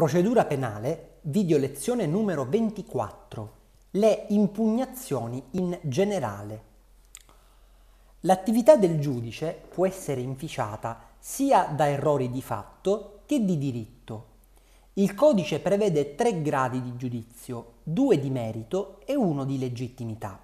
Procedura penale, video lezione numero 24. Le impugnazioni in generale. L'attività del giudice può essere inficiata sia da errori di fatto che di diritto. Il codice prevede tre gradi di giudizio, due di merito e uno di legittimità.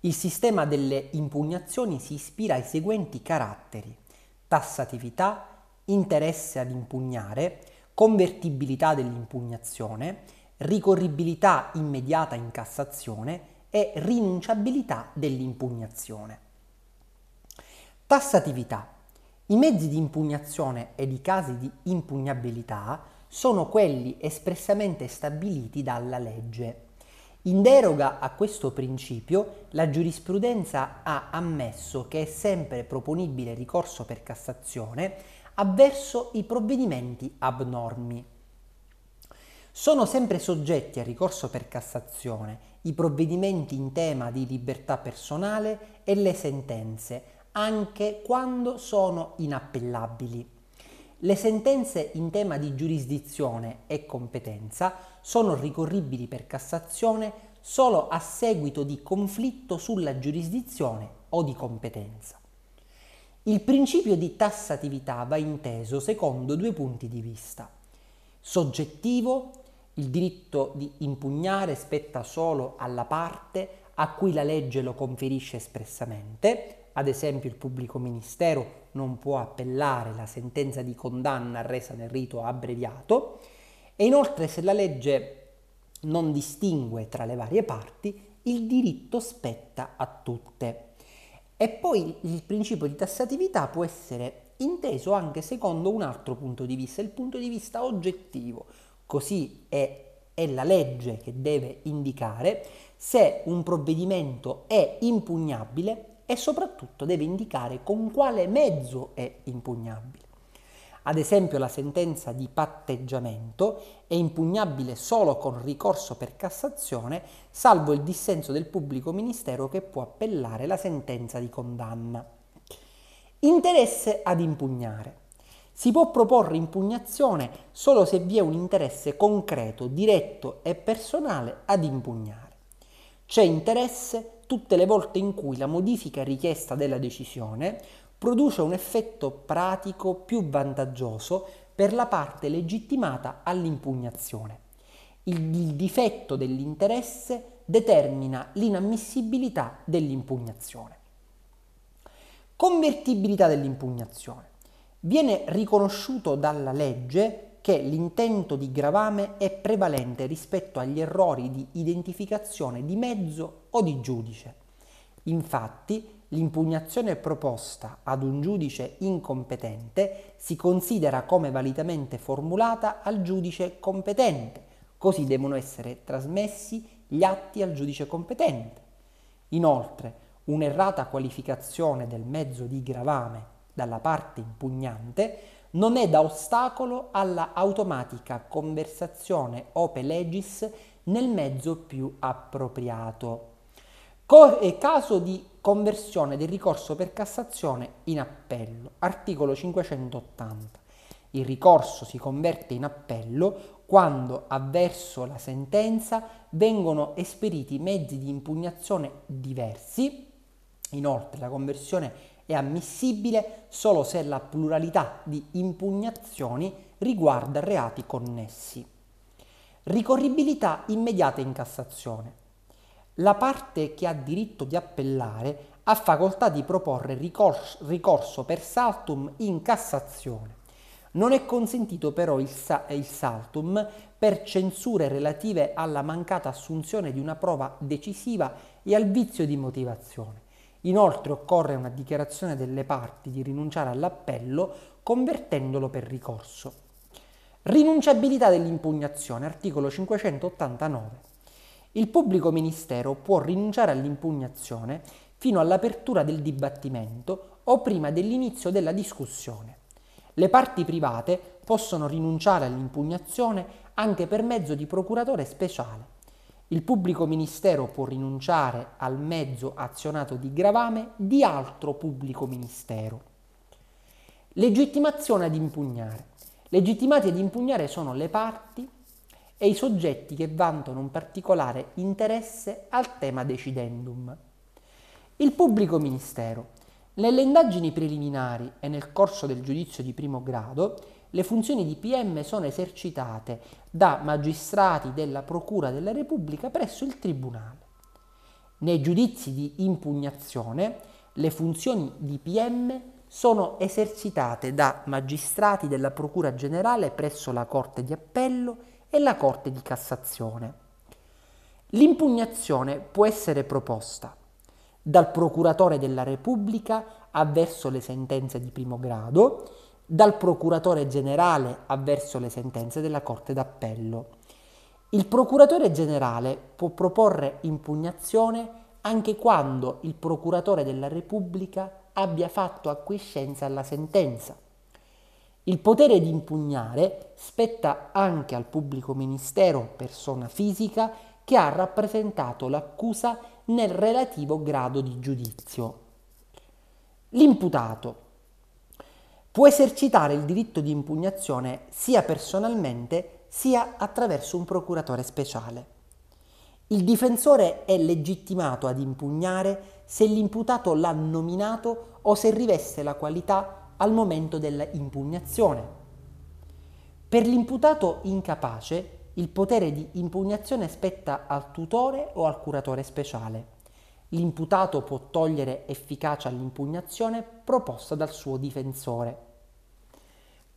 Il sistema delle impugnazioni si ispira ai seguenti caratteri tassatività, interesse ad impugnare, convertibilità dell'impugnazione, ricorribilità immediata in Cassazione e rinunciabilità dell'impugnazione. Tassatività. I mezzi di impugnazione ed i casi di impugnabilità sono quelli espressamente stabiliti dalla legge. In deroga a questo principio, la giurisprudenza ha ammesso che è sempre proponibile ricorso per Cassazione avverso i provvedimenti abnormi. Sono sempre soggetti a ricorso per Cassazione i provvedimenti in tema di libertà personale e le sentenze, anche quando sono inappellabili. Le sentenze in tema di giurisdizione e competenza sono ricorribili per Cassazione solo a seguito di conflitto sulla giurisdizione o di competenza. Il principio di tassatività va inteso secondo due punti di vista. Soggettivo, il diritto di impugnare spetta solo alla parte a cui la legge lo conferisce espressamente, ad esempio il pubblico ministero non può appellare la sentenza di condanna resa nel rito abbreviato e inoltre se la legge non distingue tra le varie parti, il diritto spetta a tutte. E poi il principio di tassatività può essere inteso anche secondo un altro punto di vista, il punto di vista oggettivo. Così è, è la legge che deve indicare se un provvedimento è impugnabile e soprattutto deve indicare con quale mezzo è impugnabile. Ad esempio la sentenza di patteggiamento è impugnabile solo con ricorso per Cassazione, salvo il dissenso del pubblico ministero che può appellare la sentenza di condanna. Interesse ad impugnare. Si può proporre impugnazione solo se vi è un interesse concreto, diretto e personale ad impugnare. C'è interesse tutte le volte in cui la modifica richiesta della decisione produce un effetto pratico più vantaggioso per la parte legittimata all'impugnazione. Il, il difetto dell'interesse determina l'inammissibilità dell'impugnazione. Convertibilità dell'impugnazione. Viene riconosciuto dalla legge che l'intento di gravame è prevalente rispetto agli errori di identificazione di mezzo o di giudice. Infatti, l'impugnazione proposta ad un giudice incompetente si considera come validamente formulata al giudice competente, così devono essere trasmessi gli atti al giudice competente. Inoltre, un'errata qualificazione del mezzo di gravame dalla parte impugnante non è da ostacolo alla automatica conversazione ope legis nel mezzo più appropriato caso di conversione del ricorso per Cassazione in appello. Articolo 580. Il ricorso si converte in appello quando avverso la sentenza vengono esperiti mezzi di impugnazione diversi. Inoltre la conversione è ammissibile solo se la pluralità di impugnazioni riguarda reati connessi. Ricorribilità immediata in Cassazione la parte che ha diritto di appellare ha facoltà di proporre ricorso, ricorso per saltum in Cassazione. Non è consentito però il, il, saltum per censure relative alla mancata assunzione di una prova decisiva e al vizio di motivazione. Inoltre occorre una dichiarazione delle parti di rinunciare all'appello convertendolo per ricorso. Rinunciabilità dell'impugnazione, articolo 589. Il pubblico ministero può rinunciare all'impugnazione fino all'apertura del dibattimento o prima dell'inizio della discussione. Le parti private possono rinunciare all'impugnazione anche per mezzo di procuratore speciale. Il pubblico ministero può rinunciare al mezzo azionato di gravame di altro pubblico ministero. Legittimazione ad impugnare. Legittimati ad impugnare sono le parti e i soggetti che vantano un particolare interesse al tema decidendum. Il pubblico ministero. Nelle indagini preliminari e nel corso del giudizio di primo grado, le funzioni di PM sono esercitate da magistrati della Procura della Repubblica presso il Tribunale. Nei giudizi di impugnazione, le funzioni di PM sono esercitate da magistrati della Procura Generale presso la Corte di Appello e la Corte di Cassazione. L'impugnazione può essere proposta dal procuratore della Repubblica avverso le sentenze di primo grado, dal procuratore generale avverso le sentenze della Corte d'Appello. Il procuratore generale può proporre impugnazione anche quando il procuratore della Repubblica abbia fatto acquiescenza alla sentenza il potere di impugnare spetta anche al pubblico ministero, o persona fisica, che ha rappresentato l'accusa nel relativo grado di giudizio. L'imputato può esercitare il diritto di impugnazione sia personalmente sia attraverso un procuratore speciale. Il difensore è legittimato ad impugnare se l'imputato l'ha nominato o se riveste la qualità al momento dell'impugnazione. Per l'imputato incapace il potere di impugnazione spetta al tutore o al curatore speciale. L'imputato può togliere efficacia all'impugnazione proposta dal suo difensore.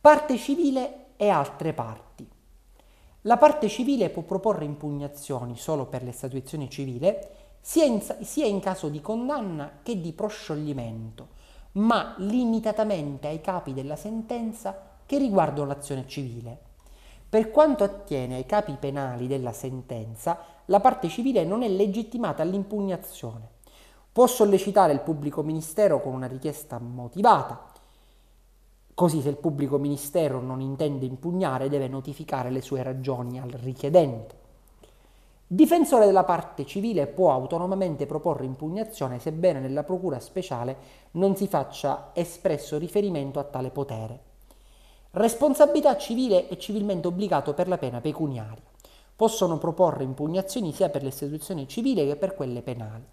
Parte civile e altre parti. La parte civile può proporre impugnazioni solo per l'estuazione civile, sia in, sia in caso di condanna che di proscioglimento, ma limitatamente ai capi della sentenza che riguardano l'azione civile. Per quanto attiene ai capi penali della sentenza, la parte civile non è legittimata all'impugnazione. Può sollecitare il pubblico ministero con una richiesta motivata. Così se il pubblico ministero non intende impugnare deve notificare le sue ragioni al richiedente difensore della parte civile può autonomamente proporre impugnazione sebbene nella procura speciale non si faccia espresso riferimento a tale potere. Responsabilità civile e civilmente obbligato per la pena pecuniaria. Possono proporre impugnazioni sia per le istituzioni civili che per quelle penali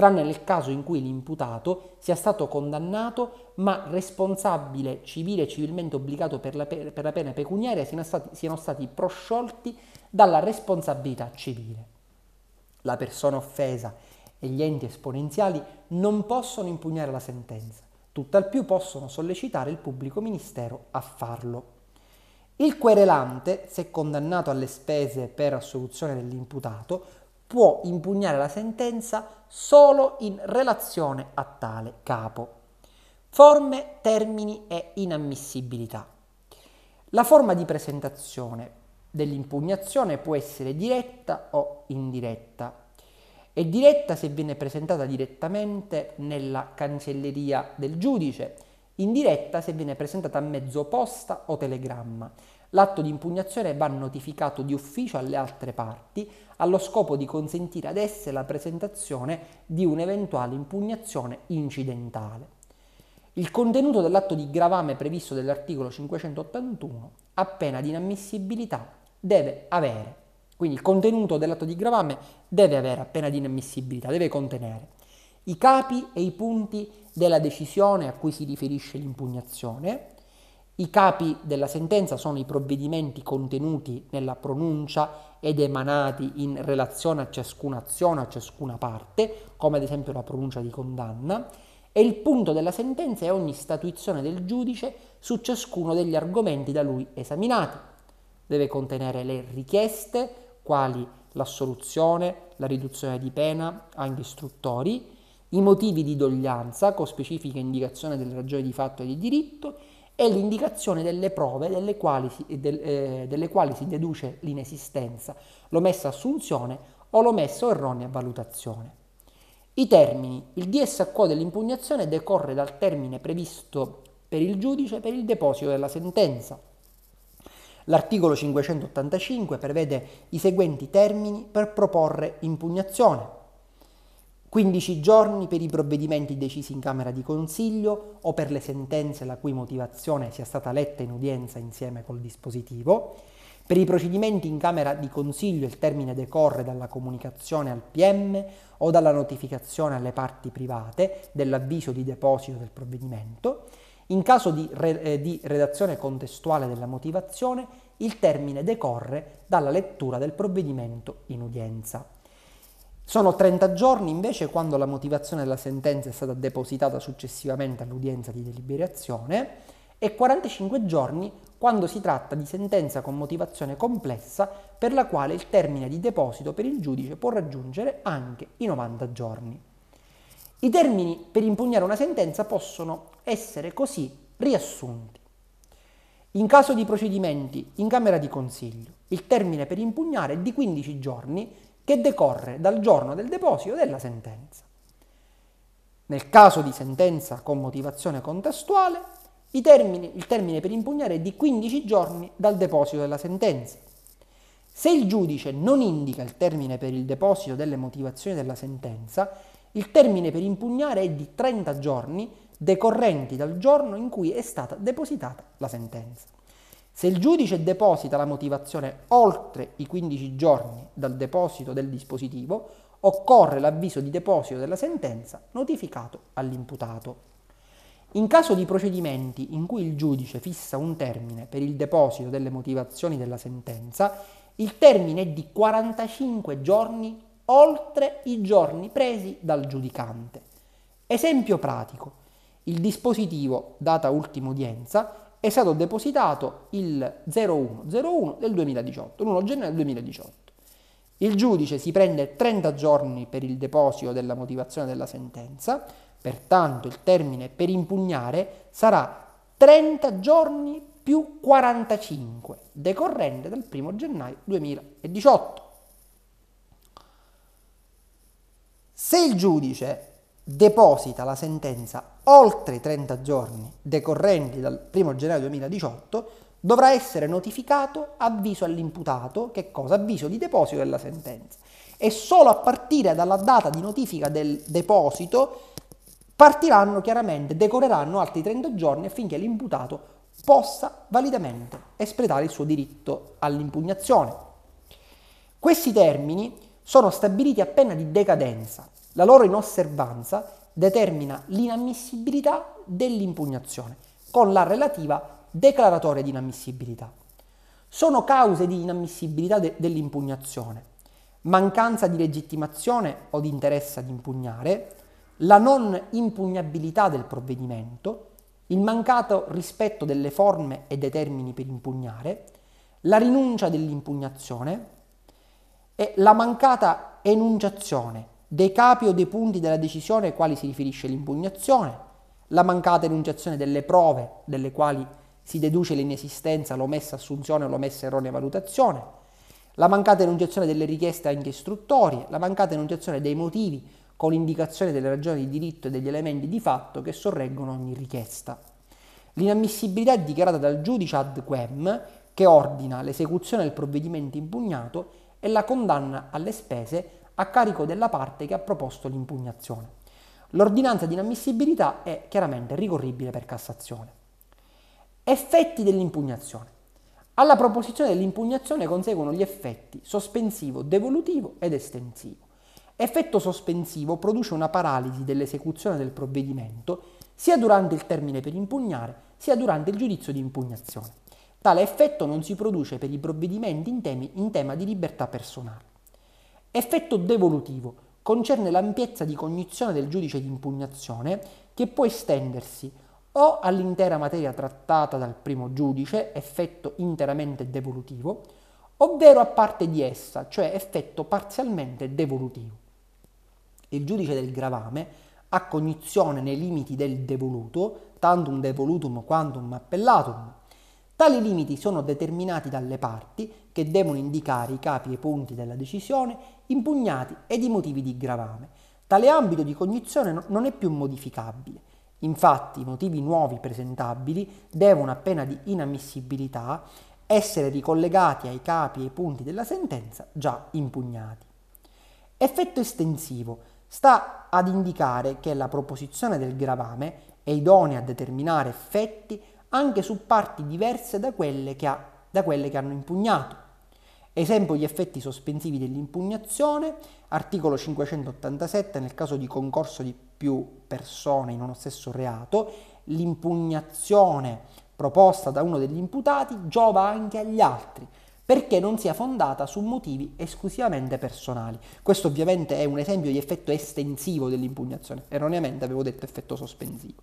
tranne nel caso in cui l'imputato sia stato condannato ma responsabile civile e civilmente obbligato per la, per la pena pecuniaria siano stati, siano stati prosciolti dalla responsabilità civile. La persona offesa e gli enti esponenziali non possono impugnare la sentenza, tutt'al più possono sollecitare il pubblico ministero a farlo. Il querelante, se condannato alle spese per assoluzione dell'imputato, può impugnare la sentenza solo in relazione a tale capo. Forme, termini e inammissibilità. La forma di presentazione dell'impugnazione può essere diretta o indiretta. È diretta se viene presentata direttamente nella cancelleria del giudice, indiretta se viene presentata a mezzo posta o telegramma. L'atto di impugnazione va notificato di ufficio alle altre parti allo scopo di consentire ad esse la presentazione di un'eventuale impugnazione incidentale. Il contenuto dell'atto di gravame previsto dall'articolo 581 a pena di inammissibilità deve avere, quindi il contenuto dell'atto di gravame deve avere a di inammissibilità, deve contenere i capi e i punti della decisione a cui si riferisce l'impugnazione, i capi della sentenza sono i provvedimenti contenuti nella pronuncia ed emanati in relazione a ciascuna azione, a ciascuna parte, come ad esempio la pronuncia di condanna, e il punto della sentenza è ogni statuizione del giudice su ciascuno degli argomenti da lui esaminati. Deve contenere le richieste, quali l'assoluzione, la riduzione di pena, anche istruttori, i motivi di doglianza, con specifica indicazione delle ragioni di fatto e di diritto, e l'indicazione delle prove delle quali si, eh, del, eh, delle quali si deduce l'inesistenza, l'omessa assunzione o l'omessa o erronea valutazione. I termini. Il DS a DSQ dell'impugnazione decorre dal termine previsto per il giudice per il deposito della sentenza. L'articolo 585 prevede i seguenti termini per proporre impugnazione. 15 giorni per i provvedimenti decisi in Camera di Consiglio o per le sentenze la cui motivazione sia stata letta in udienza insieme col dispositivo. Per i procedimenti in Camera di Consiglio il termine decorre dalla comunicazione al PM o dalla notificazione alle parti private dell'avviso di deposito del provvedimento. In caso di, re- eh, di redazione contestuale della motivazione, il termine decorre dalla lettura del provvedimento in udienza. Sono 30 giorni invece quando la motivazione della sentenza è stata depositata successivamente all'udienza di deliberazione e 45 giorni quando si tratta di sentenza con motivazione complessa per la quale il termine di deposito per il giudice può raggiungere anche i 90 giorni. I termini per impugnare una sentenza possono essere così riassunti. In caso di procedimenti in Camera di Consiglio, il termine per impugnare è di 15 giorni che decorre dal giorno del deposito della sentenza. Nel caso di sentenza con motivazione contestuale, termini, il termine per impugnare è di 15 giorni dal deposito della sentenza. Se il giudice non indica il termine per il deposito delle motivazioni della sentenza, il termine per impugnare è di 30 giorni decorrenti dal giorno in cui è stata depositata la sentenza. Se il giudice deposita la motivazione oltre i 15 giorni dal deposito del dispositivo, occorre l'avviso di deposito della sentenza notificato all'imputato. In caso di procedimenti in cui il giudice fissa un termine per il deposito delle motivazioni della sentenza, il termine è di 45 giorni oltre i giorni presi dal giudicante. Esempio pratico. Il dispositivo, data ultima udienza, è stato depositato il 0101 del 2018, l'1 gennaio del 2018. Il giudice si prende 30 giorni per il deposito della motivazione della sentenza, pertanto il termine per impugnare sarà 30 giorni più 45, decorrente dal 1 gennaio 2018. Se il giudice deposita la sentenza oltre i 30 giorni decorrenti dal 1 gennaio 2018, dovrà essere notificato avviso all'imputato, che cosa? Avviso di deposito della sentenza. E solo a partire dalla data di notifica del deposito partiranno chiaramente, decorreranno altri 30 giorni affinché l'imputato possa validamente espletare il suo diritto all'impugnazione. Questi termini sono stabiliti a pena di decadenza la loro inosservanza determina l'inammissibilità dell'impugnazione con la relativa declaratoria di inammissibilità. Sono cause di inammissibilità de- dell'impugnazione mancanza di legittimazione o di interesse ad impugnare, la non impugnabilità del provvedimento, il mancato rispetto delle forme e dei termini per impugnare, la rinuncia dell'impugnazione e la mancata enunciazione dei capi o dei punti della decisione ai quali si riferisce l'impugnazione, la mancata enunciazione delle prove delle quali si deduce l'inesistenza, l'omessa assunzione o l'omessa erronea valutazione, la mancata enunciazione delle richieste anche istruttorie, la mancata enunciazione dei motivi con indicazione delle ragioni di diritto e degli elementi di fatto che sorreggono ogni richiesta. L'inammissibilità è dichiarata dal giudice ad quem che ordina l'esecuzione del provvedimento impugnato e la condanna alle spese a carico della parte che ha proposto l'impugnazione. L'ordinanza di inammissibilità è chiaramente ricorribile per Cassazione. Effetti dell'impugnazione. Alla proposizione dell'impugnazione conseguono gli effetti sospensivo, devolutivo ed estensivo. Effetto sospensivo produce una paralisi dell'esecuzione del provvedimento sia durante il termine per impugnare sia durante il giudizio di impugnazione. Tale effetto non si produce per i provvedimenti in, temi, in tema di libertà personale. Effetto devolutivo concerne l'ampiezza di cognizione del giudice di impugnazione che può estendersi o all'intera materia trattata dal primo giudice, effetto interamente devolutivo, ovvero a parte di essa, cioè effetto parzialmente devolutivo. Il giudice del gravame ha cognizione nei limiti del devoluto, tanto un devolutum quanto un appellatum, Tali limiti sono determinati dalle parti che devono indicare i capi e i punti della decisione impugnati ed i motivi di gravame. Tale ambito di cognizione non è più modificabile. Infatti i motivi nuovi presentabili devono, a pena di inammissibilità, essere ricollegati ai capi e ai punti della sentenza già impugnati. Effetto estensivo sta ad indicare che la proposizione del gravame è idonea a determinare effetti anche su parti diverse da quelle che, ha, da quelle che hanno impugnato. Esempio gli effetti sospensivi dell'impugnazione, articolo 587 nel caso di concorso di più persone in uno stesso reato, l'impugnazione proposta da uno degli imputati giova anche agli altri perché non sia fondata su motivi esclusivamente personali. Questo ovviamente è un esempio di effetto estensivo dell'impugnazione, erroneamente avevo detto effetto sospensivo.